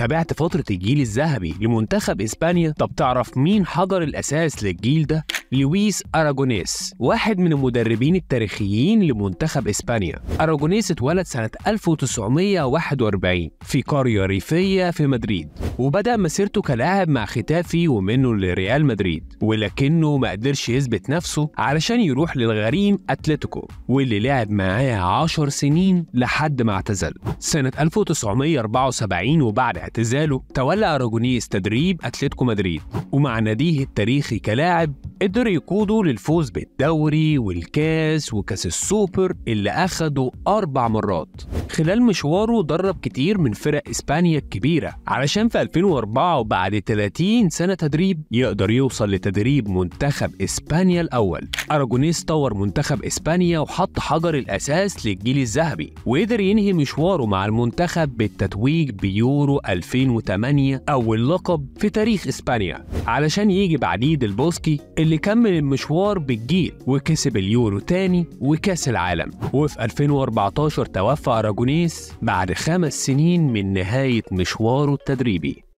تابعت فترة الجيل الذهبي لمنتخب إسبانيا طب تعرف مين حجر الأساس للجيل ده؟ لويس أراجونيس واحد من المدربين التاريخيين لمنتخب إسبانيا أراجونيس اتولد سنة 1941 في قرية ريفية في مدريد وبدأ مسيرته كلاعب مع ختافي ومنه لريال مدريد ولكنه ما قدرش يثبت نفسه علشان يروح للغريم أتلتيكو واللي لعب معاه 10 سنين لحد ما اعتزل سنة 1974 وبعد اعتزاله تولى أراجونيس تدريب أتلتيكو مدريد ومع ناديه التاريخي كلاعب قدر يقودوا للفوز بالدوري والكاس وكاس السوبر اللي أخدوا أربع مرات خلال مشواره درب كتير من فرق إسبانيا الكبيرة علشان في 2004 وبعد 30 سنة تدريب يقدر يوصل لتدريب منتخب إسبانيا الأول أراجونيس طور منتخب إسبانيا وحط حجر الأساس للجيل الذهبي وقدر ينهي مشواره مع المنتخب بالتتويج بيورو 2008 أول لقب في تاريخ إسبانيا علشان يجي بعديد البوسكي اللي كمل المشوار بالجيل وكسب اليورو تاني وكاس العالم وفي 2014 توفى أراجونيس جونيس بعد خمس سنين من نهاية مشواره التدريبي